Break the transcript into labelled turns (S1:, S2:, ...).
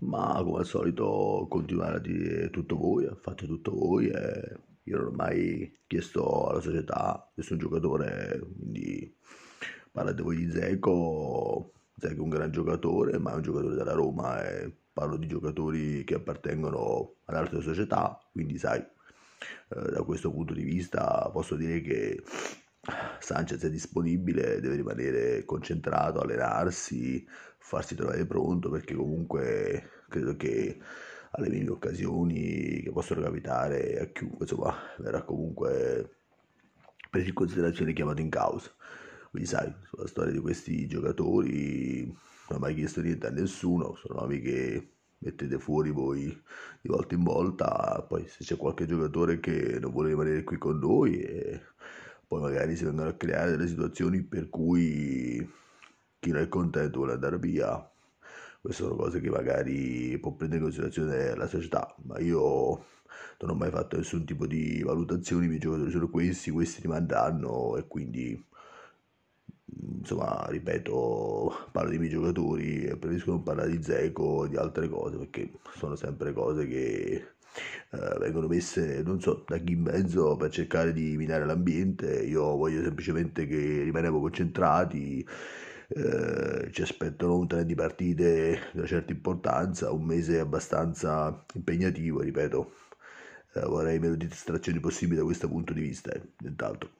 S1: ma come al solito continuare a dire tutto voi, fate tutto voi e io non ho mai chiesto alla società nessun giocatore, quindi parlate voi di Zeco, Zeco è un gran giocatore, ma è un giocatore della Roma e parlo di giocatori che appartengono ad altre società, quindi sai, eh, da questo punto di vista posso dire che Sanchez è disponibile, deve rimanere concentrato, allenarsi, farsi trovare pronto perché comunque credo che alle minime occasioni che possono capitare a chiunque, insomma, verrà comunque preso in considerazione chiamato in causa. Quindi sai, sulla storia di questi giocatori non ho mai chiesto niente a nessuno, sono nomi che mettete fuori voi di volta in volta, poi se c'è qualche giocatore che non vuole rimanere qui con noi... E eh, poi magari si andranno a creare delle situazioni per cui chi non è contento vuole andare via queste sono cose che magari può prendere in considerazione la società, ma io non ho mai fatto nessun tipo di valutazioni, i miei giocatori sono questi, questi rimanderanno e quindi insomma ripeto parlo dei miei giocatori e preferisco non parlare di Zeco o di altre cose perché sono sempre cose che eh, vengono messe, non so, da chi in mezzo per cercare di minare l'ambiente, io voglio semplicemente che rimaniamo concentrati. Eh, ci aspettano un tre di partite di una certa importanza, un mese abbastanza impegnativo, ripeto, eh, vorrei meno distrazioni possibili da questo punto di vista, eh, nient'altro.